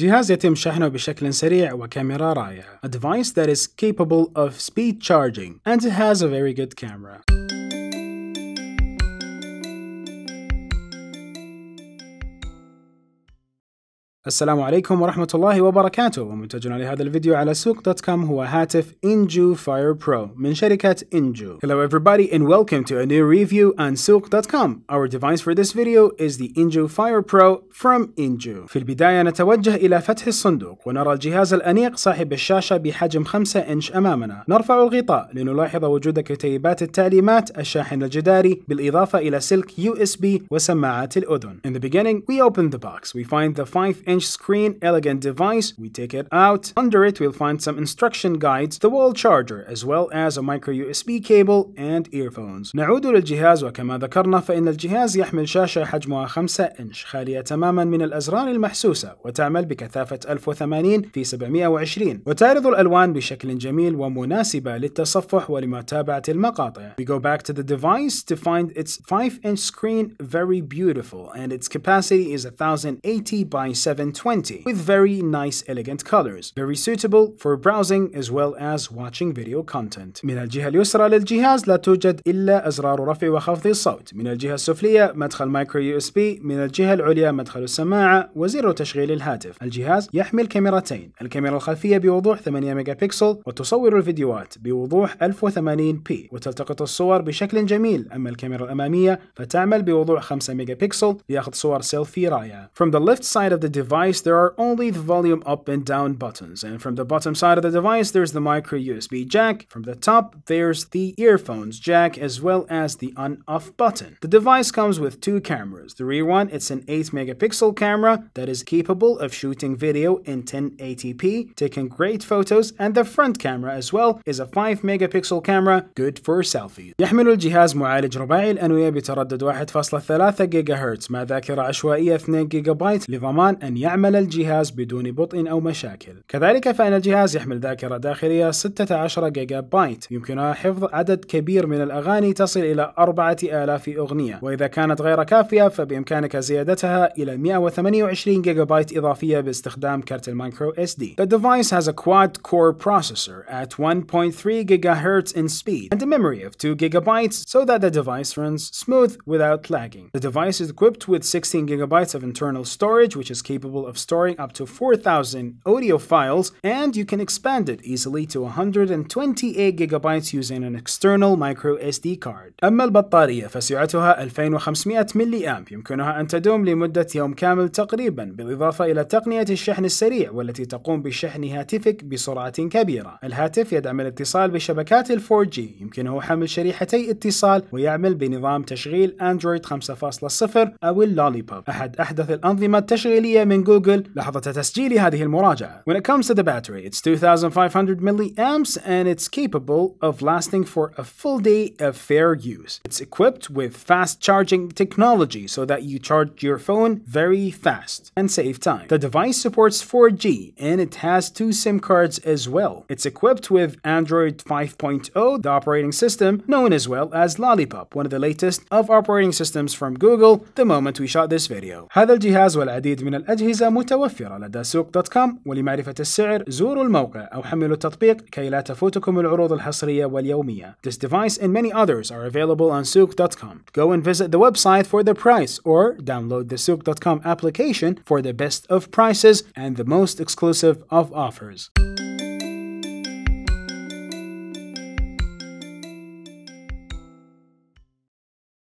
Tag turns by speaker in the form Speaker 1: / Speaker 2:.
Speaker 1: جهاز يتم شحنه بشكل سريع وكاميرا رائعة. A device that is capable of speed charging and it has a very good camera. السلام عليكم ورحمة الله وبركاته ومنتجنا لهذا الفيديو على سوق دوت كوم هو هاتف Inju Fire Pro من شركة Inju. Hello everybody and welcome to a new review on كوم Our device for this video is the Inju Fire Pro from Inju. في البداية نتوجه إلى فتح الصندوق ونرى الجهاز الأنيق صاحب الشاشة بحجم 5 إنش أمامنا. نرفع الغطاء لنلاحظ وجود كتيبات التعليمات الشاحن الجداري بالإضافة إلى سلك USB وسماعات الأذن. In the beginning we open the box. We find the 5 inch screen, elegant device. We take it out. Under it, we'll find some instruction guides, the wall charger, as well as a micro USB cable and earphones. نعود للجهاز وكما ذكرنا فإن الجهاز يحمل شاشة حجمها 5 إنش خالية تماما من الأزرار المحسوسة وتعمل بكثافة 1080 في 720 وتعرض الألوان بشكل جميل ومناسبة للتصفح ولمتابعة المقاطع. We go back to the device to find its 5 inch screen very beautiful and its capacity is 1080 by 720. 720 with very nice elegant colors, very suitable for browsing as well as watching video content. من الجهة اليسرى للجهاز لا توجد إلا أزرار رفع وخفض الصوت، من الجهة السفلية مدخل مايكرو يو اس بي، من الجهة العليا مدخل السماعة وزر تشغيل الهاتف. الجهاز يحمل كاميرتين، الكاميرا الخلفية بوضوح 8 ميجا بكسل وتصور الفيديوهات بوضوح 1080 بي وتلتقط الصور بشكل جميل، أما الكاميرا الأمامية فتعمل بوضوح 5 ميجا بكسل ليأخذ صور سيلفي رائعة. From the left side of the device device, there are only the volume up and down buttons, and from the bottom side of the device, there's the micro USB jack. From the top, there's the earphones jack, as well as the on-off button. The device comes with two cameras. The rear one, it's an 8 megapixel camera that is capable of shooting video in 1080p, taking great photos, and the front camera as well is a 5 megapixel camera, good for selfies. يحمل الجهاز معالج رباعي الأنوية بتردد 1.3 جيجاهرتز مع ذاكرة عشوائية 2 جيجابايت لضمان أن يعمل الجهاز بدون بطء أو مشاكل كذلك فإن الجهاز يحمل ذاكرة داخلية 16 جيجا بايت يمكنها حفظ عدد كبير من الأغاني تصل إلى 4000 أغنية وإذا كانت غير كافية فبإمكانك زيادتها إلى 128 جيجا بايت إضافية باستخدام كارت المايكرو اس دي The device has a quad-core processor at 1.3 gigahertz in speed and a memory of 2 gigabytes so that the device runs smooth without lagging. The device is equipped with 16 gigabytes of internal storage which is capable capable of storing up to 4000 audio files, and you can expand it easily to 128 gigabytes using an external micro SD card. أما البطارية فسعتها 2500 ملي أمب يمكنها أن تدوم لمدة يوم كامل تقريبا بالإضافة إلى تقنية الشحن السريع والتي تقوم بشحن هاتفك بسرعة كبيرة. الهاتف يدعم الاتصال بشبكات ال 4G يمكنه حمل شريحتي اتصال ويعمل بنظام تشغيل أندرويد 5.0 أو اللوليبوب أحد أحدث الأنظمة التشغيلية من من جوجل لحظة تسجيل هذه المراجعة. When it comes to the battery, it's 2500 milliamps and it's capable of lasting for a full day of fair use. It's equipped with fast charging technology so that you charge your phone very fast and save time. The device supports 4G and it has two SIM cards as well. It's equipped with Android 5.0, the operating system known as well as Lollipop, one of the latest of operating systems from Google the moment we shot this video. هذا الجهاز والعديد من الأجهزة الأجهزة متوفرة لدى سوق دوت كوم ولمعرفة السعر زوروا الموقع أو حملوا التطبيق كي لا تفوتكم العروض الحصرية واليومية. This device and many others are available on souk.com. Go and visit the website for the price or download the souk.com application for the best of prices and the most exclusive of offers.